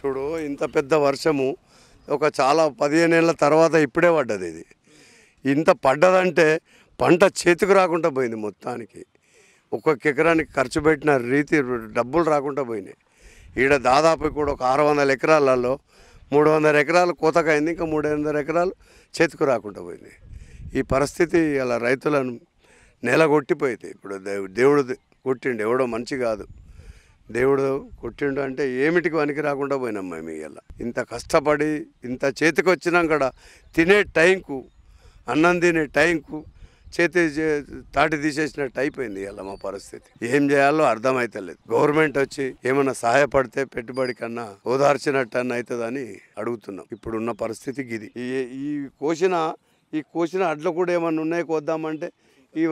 చూడు ఇంత పెద్ద వర్షము ఒక చాలా పదిహేను ఏళ్ళ తర్వాత ఇప్పుడే పడ్డది ఇది ఇంత పడ్డదంటే పంట చేతికి రాకుండా పోయింది మొత్తానికి ఒక్కొక్క ఎకరానికి ఖర్చు పెట్టిన రీతి డబ్బులు రాకుండా పోయినాయి ఈడ దాదాపు కూడా ఒక ఆరు వందల ఎకరాలలో మూడు వందల ఎకరాలు కోతకైంది ఇంకా మూడు వందల ఎకరాలు చేతికి రాకుండా పోయింది ఈ పరిస్థితి అలా రైతులను నెలగొట్టిపోయింది ఇప్పుడు దేవుడు కొట్టిండి ఎవడో మంచి కాదు దేవుడు కొట్టిండు అంటే ఏమిటికి వనికి రాకుండా పోయినాం మేము ఇలా ఇంత కష్టపడి ఇంత చేతికి వచ్చినాం కూడా తినే టైంకు అన్నం తినే టైంకు చేతి తాటి తీసేసినట్టు అయిపోయింది ఇవాళ మా పరిస్థితి ఏం చేయాలో అర్థమైతలేదు గవర్నమెంట్ వచ్చి ఏమైనా సహాయపడితే పెట్టుబడి కన్నా ఓదార్చినట్టు అన్న అవుతుందని అడుగుతున్నాం ఇప్పుడున్న పరిస్థితి ఇది ఈ కోసిన ఈ కోసిన అడ్లు కూడా ఏమైనా ఉన్నాయి కోద్దామంటే ఈ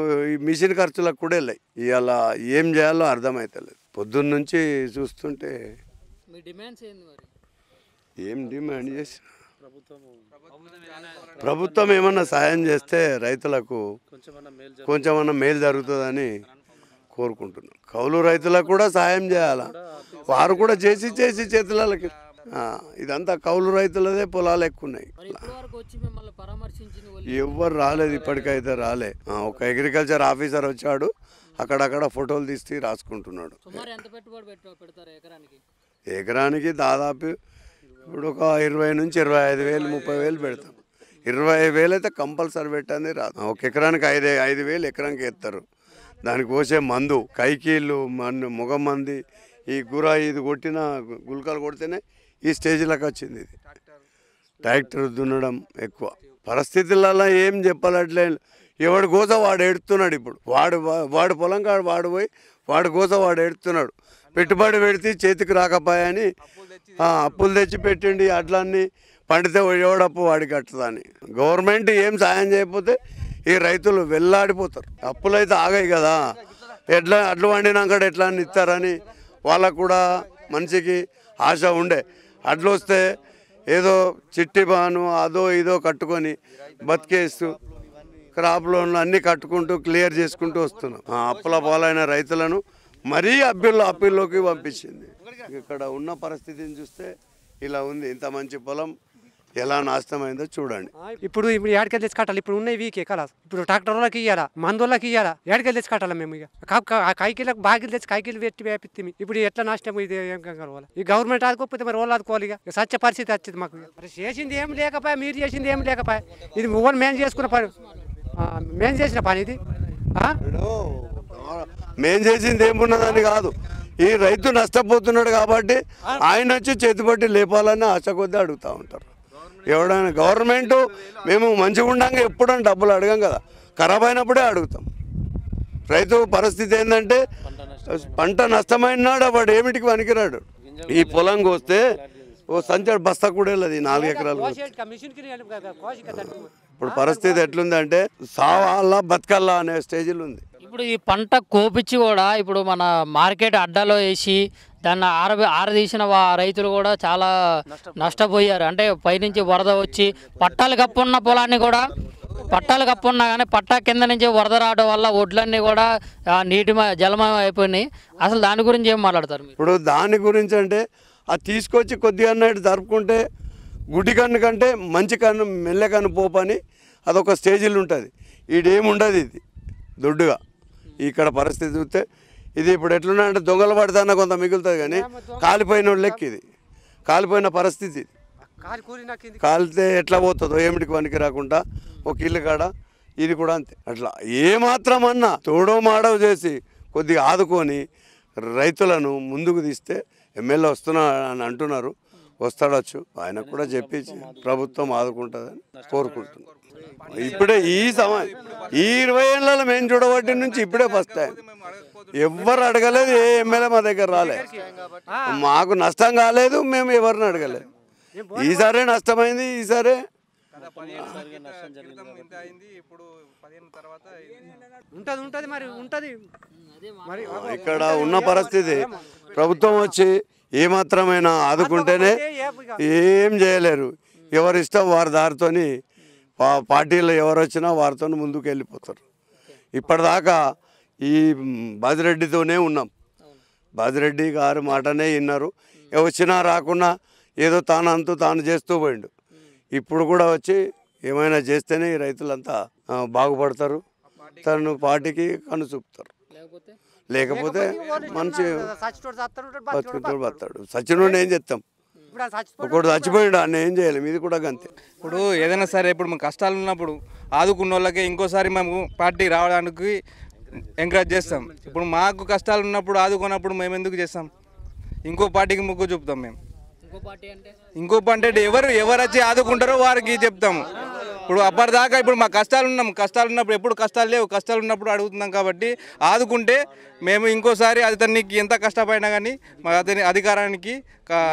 మిషన్ ఖర్చులకు కూడా వెళ్ళాయి ఇవాళ ఏం చేయాలో అర్థమైతలేదు పొద్దున్నుంచి చూస్తుంటే ఏం డిమాండ్ చేసిన ప్రభుత్వం ఏమన్నా సాయం చేస్తే రైతులకు కొంచెమన్నా మేలు జరుగుతుందని కోరుకుంటున్నాం కౌలు రైతులకు కూడా సాయం చేయాల వారు కూడా చేసి చేసి చేతులకి ఇదంతా కౌలు రైతులదే పొలాలు ఎక్కువ ఉన్నాయి ఎవ్వరు రాలేదు ఇప్పటికైతే రాలే ఒక అగ్రికల్చర్ ఆఫీసర్ వచ్చాడు అక్కడక్కడ ఫోటోలు తీసి రాసుకుంటున్నాడు ఎకరానికి దాదాపు ఇప్పుడు ఒక ఇరవై నుంచి ఇరవై ఐదు వేలు ముప్పై వేలు పెడతాం ఇరవై వేలు అయితే కంపల్సరీ పెట్టండి రాదు ఒక ఎకరానికి ఐదు ఐదు వేలు ఎకరానికి ఎత్తారు దానికి పోసే మందు కైకీళ్ళు మన్ను ముఖ మంది ఈ గుర ఇది కొట్టిన గుల్కాలు కొడితేనే ఈ స్టేజ్లోకి వచ్చింది ఇది ట్రాక్టర్ దున్నడం ఎక్కువ పరిస్థితులలో ఏం చెప్పాలట్లే ఎవడు గోస వాడు ఎడుతున్నాడు ఇప్పుడు వాడు వాడు పొలం కాడు వాడు పోయి వాడు గోస వాడు ఎడుతున్నాడు పెట్టుబడి పెడితే చేతికి రాకపోయాని అప్పులు తెచ్చి పెట్టిండి అట్లన్నీ పండితే ఎవడప్పు వాడి కట్టదని గవర్నమెంట్ ఏం సాయం చేయకపోతే ఈ రైతులు వెళ్ళాడిపోతారు అప్పులు అయితే ఆగాయి కదా ఎట్లా అడ్లు వండినాక ఎట్లా అని ఇస్తారని వాళ్ళకు కూడా మనిషికి ఆశ ఉండే అట్లు వస్తే ఏదో చిట్టి బాను అదో ఇదో కట్టుకొని బతికేస్తూ క్రాప్ లోన్లు అన్నీ కట్టుకుంటూ క్లియర్ చేసుకుంటూ వస్తున్నాం అప్పుల పాలైన రైతులను మరీ అభ్యుల్లో అప్పీల్లోకి పంపించింది ఇక్కడ ఉన్న పరిస్థితిని చూస్తే ఇలా ఉంది ఇంత మంచి పొలం ఎలా నాశనమైందో చూడండి ఇప్పుడు ఇప్పుడు ఏడకెళ్ళి తెచ్చి కట్టాలి ఇప్పుడు ఉన్నాయి వీకే కదా ఇప్పుడు ట్రాక్టర్ వాళ్ళకి ఇయ్యాలా మందులకి ఇయ్యాలా ఏడకెళ్ళి తెచ్చి కట్టాలి మేము ఇక కాయకిలకు బాగిలు తెచ్చి కైకిలు పెట్టి వేపిస్తే ఇప్పుడు ఎట్లా నాశనం ఇది ఏం కావాలి ఈ గవర్నమెంట్ ఆదుకోకపోతే మరి వాళ్ళు ఆదుకోవాలి ఇక సత్య పరిస్థితి వచ్చింది మాకు చేసింది ఏం లేకపోయా మీరు చేసింది ఏం లేకపోయా ఇది ఓన్ మేము చేసుకున్న పని మేం చేసిన పని ఇది మేం చేసింది ఏమున్నదని కాదు ఈ రైతు నష్టపోతున్నాడు కాబట్టి ఆయన వచ్చి చేతిపట్టి లేపాలని ఆశ కొద్దీ అడుగుతూ ఉంటారు ఎవడైనా గవర్నమెంట్ మేము మంచిగా ఉండంగా ఎప్పుడైనా డబ్బులు అడగం కదా ఖరాబ్ అయినప్పుడే అడుగుతాం రైతు పరిస్థితి ఏంటంటే పంట నష్టమైనాడు వాడు ఏమిటికి పనికిరాడు ఈ పొలం కోస్తే ఓ సంచాడు బస్తా కూడా వెళ్ళదు నాలుగు ఎకరాలు ఇప్పుడు పరిస్థితి ఎట్లుందంటే సావాలా బతకల్లా అనే స్టేజ్లో ఉంది ఇప్పుడు ఈ పంట కోపించి కూడా ఇప్పుడు మన మార్కెట్ అడ్డాలో వేసి దాన్ని ఆర ఆరదీసిన రైతులు కూడా చాలా నష్టపోయారు అంటే పైనుంచి వరద వచ్చి పట్టాలు కప్పున్న పొలాన్ని కూడా పట్టాలు కప్పున్నా కానీ పట్టా కింద నుంచి వరద రావడం వల్ల ఒడ్లన్నీ కూడా నీటి జలమయం అయిపోయినాయి అసలు దాని గురించి ఏం మాట్లాడతారు ఇప్పుడు దాని గురించి అంటే అది తీసుకొచ్చి కొద్దిగా నాటి జరుపుకుంటే గుడి కన్ను కంటే మంచి కన్ను మెల్లె కన్ను పోపని అదొక స్టేజీలు ఉంటుంది ఈడేముండదు ఇది దొడ్డుగా ఇక్కడ పరిస్థితి చూస్తే ఇది ఇప్పుడు ఎట్లున్నా అంటే దొంగలు పడితే కొంత మిగులుతుంది కానీ కాలిపోయిన లెక్క ఇది కాలిపోయిన పరిస్థితి ఇది కాలితే ఎట్లా పోతుందో ఏమిటికి పనికి రాకుండా ఒక ఇల్లు కాడ ఇది కూడా అంతే అట్లా ఏమాత్రం అన్నా తోడో మాడో చేసి కొద్దిగా ఆదుకొని రైతులను ముందుకు తీస్తే ఎమ్మెల్యే వస్తున్నా అని అంటున్నారు వస్తాడొచ్చు ఆయన కూడా చెప్పి ప్రభుత్వం ఆదుకుంటుందని కోరుకుంటున్నాం ఇప్పుడే ఈ సమయం ఈ ఇరవై ఏళ్ళలో మేము చూడబట్టి నుంచి ఇప్పుడే ఫస్ట్ టైం ఎవరు అడగలేదు ఏ ఎమ్మెల్యే మా దగ్గర రాలేదు మాకు నష్టం కాలేదు మేము ఎవరిని అడగలేదు ఈసారే నష్టమైంది ఈసారే ఇక్కడ ఉన్న పరిస్థితి ప్రభుత్వం వచ్చి ఏమాత్రమైనా ఆదుకుంటేనే ఏం చేయలేరు ఎవరిష్టం వారి దారితో పార్టీలో ఎవరు వచ్చినా వారితో ముందుకు వెళ్ళిపోతారు ఇప్పటిదాకా ఈ బాజిరెడ్డితోనే ఉన్నాం బాజిరెడ్డి గారు మాటనే విన్నారు వచ్చినా రాకున్నా ఏదో తాను అంతు తాను చేస్తూ పోయిండు ఇప్పుడు కూడా వచ్చి ఏమైనా చేస్తేనే రైతులంతా బాగుపడతారు తను పార్టీకి కనుచూపుతారు లేకపోతే లేకపోతే మనిషి బతుకుతాడు బతాడు సచ్చినోడు ఏం చెప్తాం ఒకడు చచ్చిపోయాడు అన్న ఏం చేయాలి మీది కూడా అంతే ఇప్పుడు ఏదైనా సరే ఇప్పుడు మా కష్టాలు ఉన్నప్పుడు ఆదుకున్న వాళ్ళకి ఇంకోసారి మేము పార్టీ రావడానికి ఎంకరేజ్ చేస్తాం ఇప్పుడు మాకు కష్టాలు ఉన్నప్పుడు ఆదుకున్నప్పుడు మేము ఎందుకు చేస్తాం ఇంకో పార్టీకి ముగ్గు చూపుతాం మేము ఇంకో పార్టీ అంటే ఎవరు ఎవరు వచ్చి ఆదుకుంటారో వారికి చెప్తాము ఇప్పుడు అప్పటిదాకా ఇప్పుడు మా కష్టాలు ఉన్నాం కష్టాలు ఉన్నప్పుడు ఎప్పుడు కష్టాలు లేవు కష్టాలు ఉన్నప్పుడు అడుగుతున్నాం కాబట్టి ఆదుకుంటే మేము ఇంకోసారి అతనికి ఎంత కష్టపడినా కానీ మా అతని అధికారానికి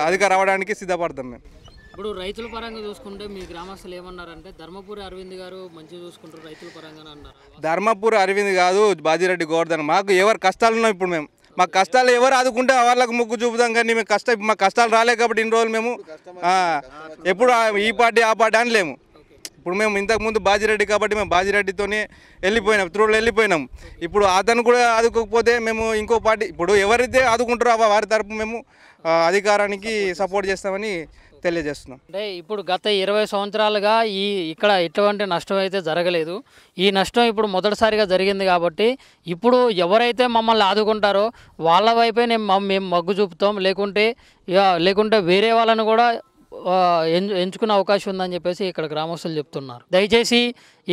అధికారం రావడానికి సిద్ధపడతాం మేము ఇప్పుడు రైతుల పరంగా చూసుకుంటే మీ గ్రామస్తులు ఏమన్నారంటే ధర్మపురి అరవింద్ గారు మంచిగా చూసుకుంటారు రైతుల పరంగా అన్నారు ధర్మపురి అరవింద్ కాదు బాజిరెడ్డి గోవర్ధన్ మాకు ఎవరు కష్టాలున్నాం ఇప్పుడు మేము మా కష్టాలు ఎవరు ఆదుకుంటే వాళ్ళకు ముగ్గు చూపుతాం కానీ మేము కష్ట మా కష్టాలు రాలే కాబట్టి ఇన్ని రోజులు మేము ఎప్పుడు ఈ పార్టీ ఆ పార్టీ అనలేము ఇప్పుడు మేము ఇంతకుముందు బాజిరెడ్డి కాబట్టి మేము బాజిరెడ్డితోనే వెళ్ళిపోయినాం త్రోడ్లు వెళ్ళిపోయినాం ఇప్పుడు అతను కూడా ఆదుకోకపోతే మేము ఇంకో పార్టీ ఇప్పుడు ఎవరైతే ఆదుకుంటారో వారి తరపు మేము అధికారానికి సపోర్ట్ చేస్తామని తెలియజేస్తున్నాం అంటే ఇప్పుడు గత ఇరవై సంవత్సరాలుగా ఈ ఇక్కడ ఎటువంటి నష్టం అయితే జరగలేదు ఈ నష్టం ఇప్పుడు మొదటిసారిగా జరిగింది కాబట్టి ఇప్పుడు ఎవరైతే మమ్మల్ని ఆదుకుంటారో వాళ్ళ వైపే మేము మేము మగ్గు చూపుతాం లేకుంటే లేకుంటే వేరే వాళ్ళని కూడా ఎంచుకునే అవకాశం ఉందని చెప్పేసి ఇక్కడ గ్రామస్తులు చెప్తున్నారు దయచేసి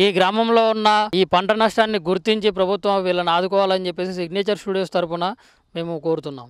ఈ గ్రామంలో ఉన్న ఈ పంట నష్టాన్ని గుర్తించి ప్రభుత్వం వీళ్ళని ఆదుకోవాలని చెప్పేసి సిగ్నేచర్ స్టూడియోస్ తరఫున మేము కోరుతున్నాం